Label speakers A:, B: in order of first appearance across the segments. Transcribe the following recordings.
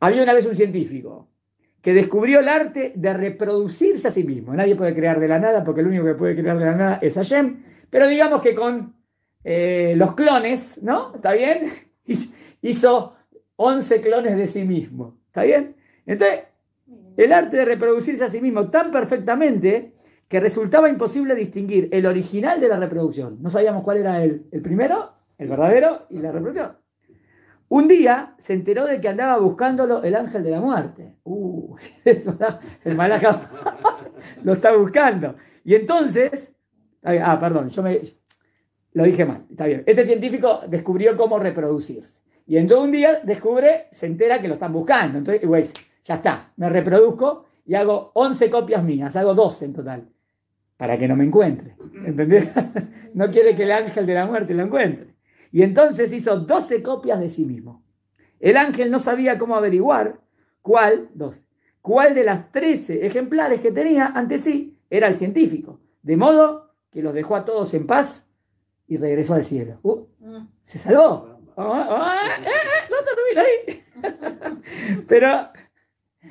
A: Había una vez un científico que descubrió el arte de reproducirse a sí mismo. Nadie puede crear de la nada, porque el único que puede crear de la nada es Hashem. Pero digamos que con eh, los clones, ¿no? ¿Está bien? Hizo 11 clones de sí mismo. ¿Está bien? Entonces, el arte de reproducirse a sí mismo tan perfectamente que resultaba imposible distinguir el original de la reproducción. No sabíamos cuál era el primero, el verdadero y la reproducción. Un día se enteró de que andaba buscándolo el ángel de la muerte. Uh, el malaja lo está buscando. Y entonces, ah, perdón, yo me lo dije mal, está bien. Este científico descubrió cómo reproducirse. Y entonces un día descubre, se entera que lo están buscando. Entonces, güey, ya está, me reproduzco y hago 11 copias mías, hago 12 en total, para que no me encuentre. ¿Entendés? No quiere que el ángel de la muerte lo encuentre. Y entonces hizo 12 copias de sí mismo. El ángel no sabía cómo averiguar cuál, de las 13 ejemplares que tenía ante sí era el científico. De modo que los dejó a todos en paz y regresó al cielo. Uh, se salvó. Ah, ah, ah, no ahí. Pero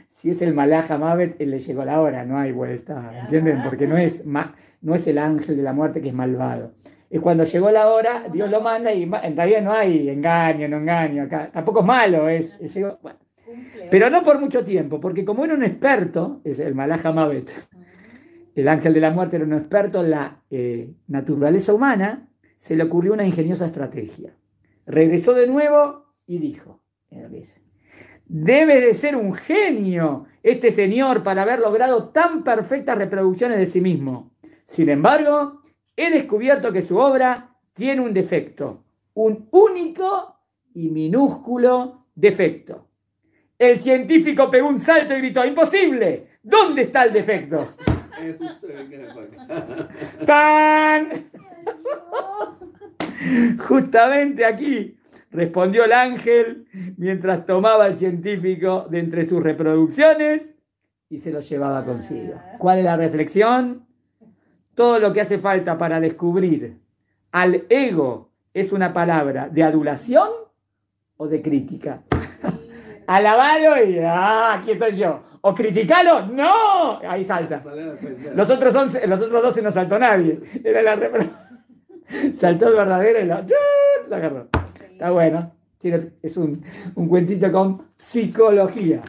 A: si es el Malaja Mavet, le llegó la hora, no hay vuelta, ¿entienden? Porque no es, no es el ángel de la muerte que es malvado. Y cuando llegó la hora, Dios lo manda y todavía no hay engaño, no engaño acá. Tampoco es malo, es, pero no por mucho tiempo, porque como era un experto, es el Malaja Mavet, el ángel de la muerte era un experto en la eh, naturaleza humana, se le ocurrió una ingeniosa estrategia. Regresó de nuevo y dijo, eh, debe de ser un genio este señor para haber logrado tan perfectas reproducciones de sí mismo. Sin embargo, he descubierto que su obra tiene un defecto, un único y minúsculo defecto. El científico pegó un salto y gritó, imposible, ¿dónde está el defecto? ¡Tan! Justamente aquí, respondió el ángel mientras tomaba al científico de entre sus reproducciones y se lo llevaba consigo. ¿Cuál es la reflexión? todo lo que hace falta para descubrir al ego es una palabra de adulación o de crítica. Alabalo y ah, aquí estoy yo. O criticalo, no, ahí salta. Los otros, 11, los otros 12 no saltó nadie. Era la Saltó el verdadero y la, la agarró. Está bueno. Es un cuentito con psicología.